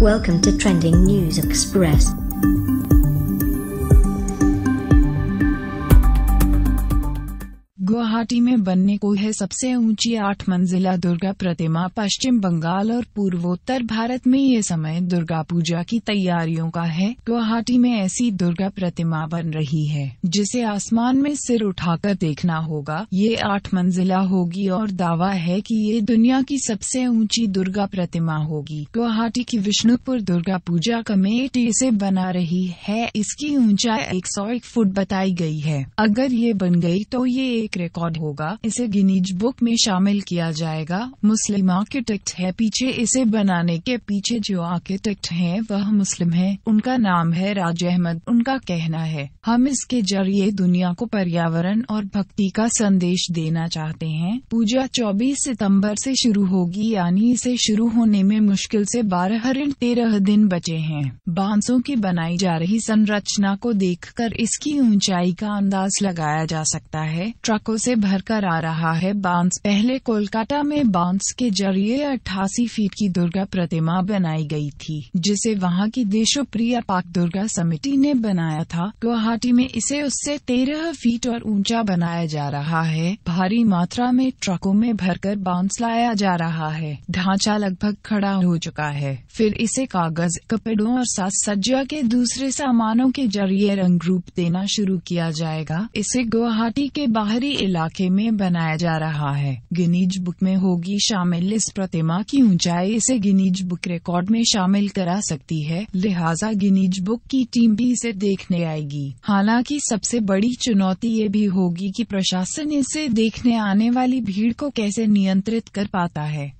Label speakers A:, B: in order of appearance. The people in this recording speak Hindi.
A: Welcome to Trending News Express. Guwahati में बनने को है सबसे ऊंची आठ मंजिला दुर्गा प्रतिमा पश्चिम बंगाल और पूर्वोत्तर भारत में ये समय दुर्गा पूजा की तैयारियों का है गुवाहाटी में ऐसी दुर्गा प्रतिमा बन रही है जिसे आसमान में सिर उठाकर देखना होगा ये आठ मंजिला होगी और दावा है कि ये दुनिया की सबसे ऊंची दुर्गा प्रतिमा होगी गुवाहाटी की विष्णुपुर दुर्गा पूजा कमेटी इसे बना रही है इसकी ऊंचाई एक सौ एक फुट बताई गई है अगर ये बन गई तो ये एक रिकॉर्ड रिकॉर्ड होगा इसे गिनीज बुक में शामिल किया जाएगा मुस्लिम आर्किटेक्ट है पीछे इसे बनाने के पीछे जो आर्किटेक्ट हैं वह मुस्लिम हैं। उनका नाम है राज अहमद उनका कहना है हम इसके जरिए दुनिया को पर्यावरण और भक्ति का संदेश देना चाहते हैं पूजा 24 सितंबर से शुरू होगी यानी इसे शुरू होने में मुश्किल से बारह ऋण तेरह दिन बचे हैं बांसों की बनाई जा रही संरचना को देखकर इसकी ऊंचाई का अंदाज लगाया जा सकता है ट्रकों से भरकर आ रहा है बांस पहले कोलकाता में बांस के जरिए अठासी फीट की दुर्गा प्रतिमा बनाई गई थी जिसे वहां की देशोप्रिय पाक दुर्गा समिति ने बनाया था गुवाहाटी में इसे उससे तेरह फीट और ऊंचा बनाया जा रहा है भारी मात्रा में ट्रकों में भरकर बांस लाया जा रहा है ढांचा लगभग खड़ा हो चुका है फिर इसे कागज कपड़ों और साज सज्जा के दूसरे सामानों के जरिए रंग रूप देना शुरू किया जाएगा इसे गुवाहाटी के बाहरी इलाके इलाके में बनाया जा रहा है गिनीज बुक में होगी शामिल इस प्रतिमा की ऊंचाई इसे गिनीज बुक रिकॉर्ड में शामिल करा सकती है लिहाजा गिनीज बुक की टीम भी इसे देखने आएगी हालांकि सबसे बड़ी चुनौती ये भी होगी कि प्रशासन इसे देखने आने वाली भीड़ को कैसे नियंत्रित कर पाता है